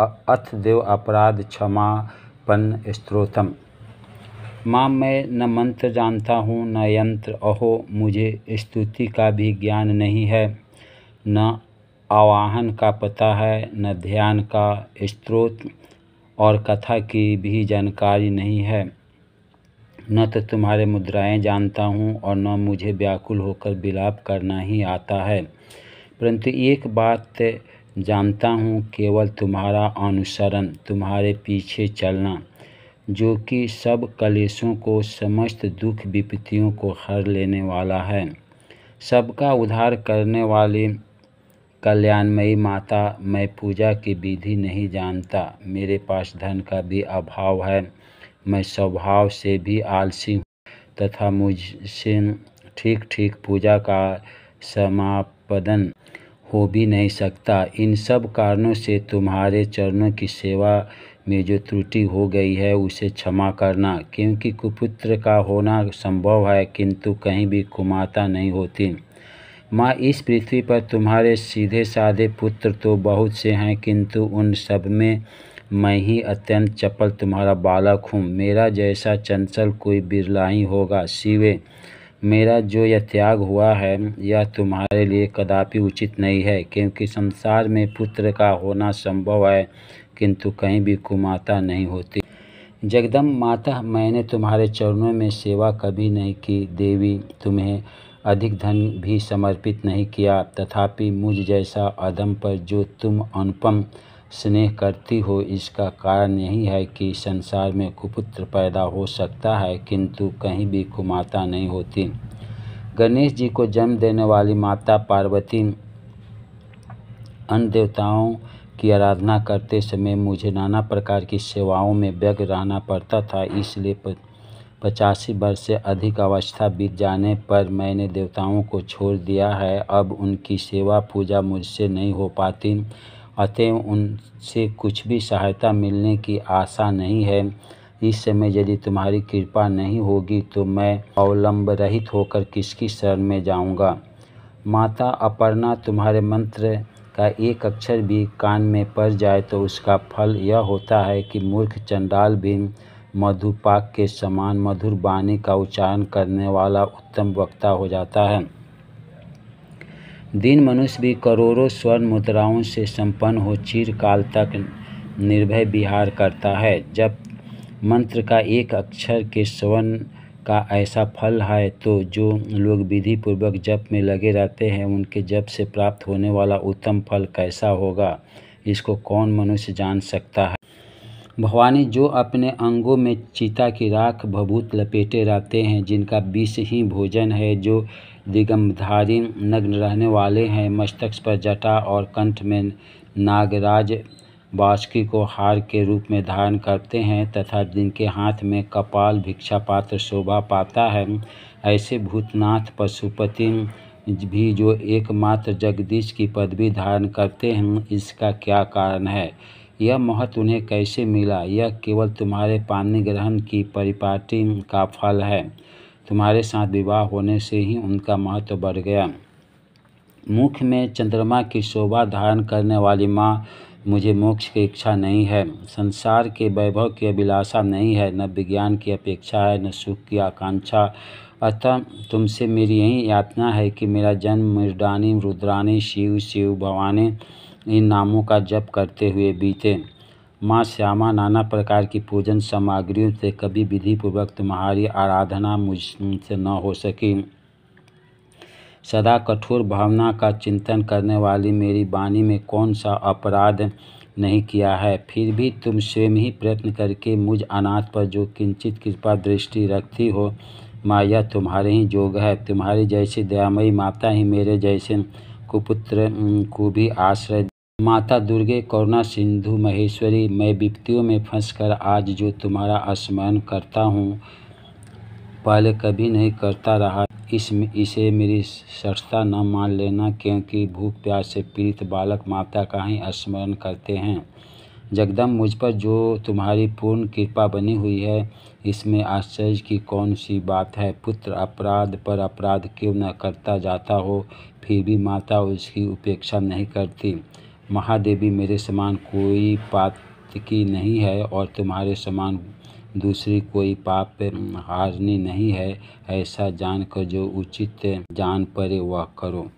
अथ देव अपराध पन स्त्रोतम माँ मैं न मंत्र जानता हूँ न यंत्र अहो मुझे स्तुति का भी ज्ञान नहीं है न आवाहन का पता है न ध्यान का स्त्रोत और कथा की भी जानकारी नहीं है न तो तुम्हारे मुद्राएं जानता हूँ और न मुझे व्याकुल होकर विलाप करना ही आता है परंतु एक बात जानता हूँ केवल तुम्हारा अनुसरण तुम्हारे पीछे चलना जो कि सब कलेशों को समस्त दुख विपत्तियों को हर लेने वाला है सबका उद्धार करने वाली कल्याणमयी माता मैं पूजा की विधि नहीं जानता मेरे पास धन का भी अभाव है मैं स्वभाव से भी आलसी हूँ तथा मुझसे ठीक ठीक पूजा का समापदन हो भी नहीं सकता इन सब कारणों से तुम्हारे चरणों की सेवा में जो त्रुटि हो गई है उसे क्षमा करना क्योंकि कुपुत्र का होना संभव है किंतु कहीं भी कुमाता नहीं होती माँ इस पृथ्वी पर तुम्हारे सीधे साधे पुत्र तो बहुत से हैं किंतु उन सब में मैं ही अत्यंत चपल तुम्हारा बालक हूँ मेरा जैसा चंचल कोई बिरला ही होगा शिवे मेरा जो यह त्याग हुआ है यह तुम्हारे लिए कदापि उचित नहीं है क्योंकि संसार में पुत्र का होना संभव है किंतु कहीं भी कुमाता नहीं होती जगदम माता मैंने तुम्हारे चरणों में सेवा कभी नहीं की देवी तुम्हें अधिक धन भी समर्पित नहीं किया तथापि मुझ जैसा अदम पर जो तुम अनुपम स्नेह करती हो इसका कारण यही है कि संसार में कुपुत्र पैदा हो सकता है किंतु कहीं भी कुमाता नहीं होती गणेश जी को जन्म देने वाली माता पार्वती अन्य देवताओं की आराधना करते समय मुझे नाना प्रकार की सेवाओं में व्यग्र रहना पड़ता था इसलिए पचासी वर्ष से अधिक अवस्था बीत जाने पर मैंने देवताओं को छोड़ दिया है अब उनकी सेवा पूजा मुझसे नहीं हो पाती अतएव उनसे कुछ भी सहायता मिलने की आशा नहीं है इस समय यदि तुम्हारी कृपा नहीं होगी तो मैं अवलंब रहित होकर किसकी शरण में जाऊंगा माता अपर्णा तुम्हारे मंत्र का एक अक्षर भी कान में पड़ जाए तो उसका फल यह होता है कि मूर्ख चंडाल भी मधुपाक के समान मधुर वाणी का उच्चारण करने वाला उत्तम वक्ता हो जाता है दीन मनुष्य भी करोड़ों स्वर्ण मुद्राओं से संपन्न हो चिरकाल तक निर्भय विहार करता है जब मंत्र का एक अक्षर के स्वर्ण का ऐसा फल है तो जो लोग विधि पूर्वक जप में लगे रहते हैं उनके जप से प्राप्त होने वाला उत्तम फल कैसा होगा इसको कौन मनुष्य जान सकता है भवानी जो अपने अंगों में चीता की राख भभूत लपेटे रहते हैं जिनका विष ही भोजन है जो दिगंबधारी नग्न रहने वाले हैं मस्तक पर जटा और कंठ में नागराज बासुकी को हार के रूप में धारण करते हैं तथा जिनके हाथ में कपाल भिक्षा पात्र शोभा पाता है ऐसे भूतनाथ पशुपति भी जो एकमात्र जगदीश की पदवी धारण करते हैं इसका क्या कारण है यह महत्व उन्हें कैसे मिला यह केवल तुम्हारे पानी ग्रहण की परिपाटी का फल है तुम्हारे साथ विवाह होने से ही उनका महत्व बढ़ गया मुख में चंद्रमा की शोभा धारण करने वाली माँ मुझे मोक्ष की इच्छा नहीं है संसार के वैभव की अभिलाषा नहीं है न विज्ञान की अपेक्षा है न सुख की आकांक्षा अतः तुमसे मेरी यही यातना है कि मेरा जन्म मृदानी रुद्रानी शिव शिव भवानी इन नामों का जप करते हुए बीते माँ श्यामा नाना प्रकार की पूजन सामग्रियों से कभी विधिपूर्वक तुम्हारी आराधना मुझसे न हो सकी सदा कठोर भावना का चिंतन करने वाली मेरी वाणी में कौन सा अपराध नहीं किया है फिर भी तुम स्वयं ही प्रयत्न करके मुझ अनाथ पर जो किंचित कृपा दृष्टि रखती हो माँ यह तुम्हारे ही जोग है तुम्हारी जैसी दयामयी माता ही मेरे जैसे कुपुत्र को भी आश्रय माता दुर्गे करुणा सिंधु महेश्वरी मैं विपत्तियों में फंसकर आज जो तुम्हारा स्मरण करता हूँ पहले कभी नहीं करता रहा इस इसे मेरी सरसता न मान लेना क्योंकि भूख प्यास से पीड़ित बालक माता का ही स्मरण करते हैं जगदम मुझ पर जो तुम्हारी पूर्ण कृपा बनी हुई है इसमें आश्चर्य की कौन सी बात है पुत्र अपराध पर अपराध क्यों न करता जाता हो फिर भी माता उसकी उपेक्षा नहीं करती महादेवी मेरे समान कोई पात की नहीं है और तुम्हारे समान दूसरी कोई पाप हारनी नहीं है ऐसा जानकर जो उचित जान पड़े वह करो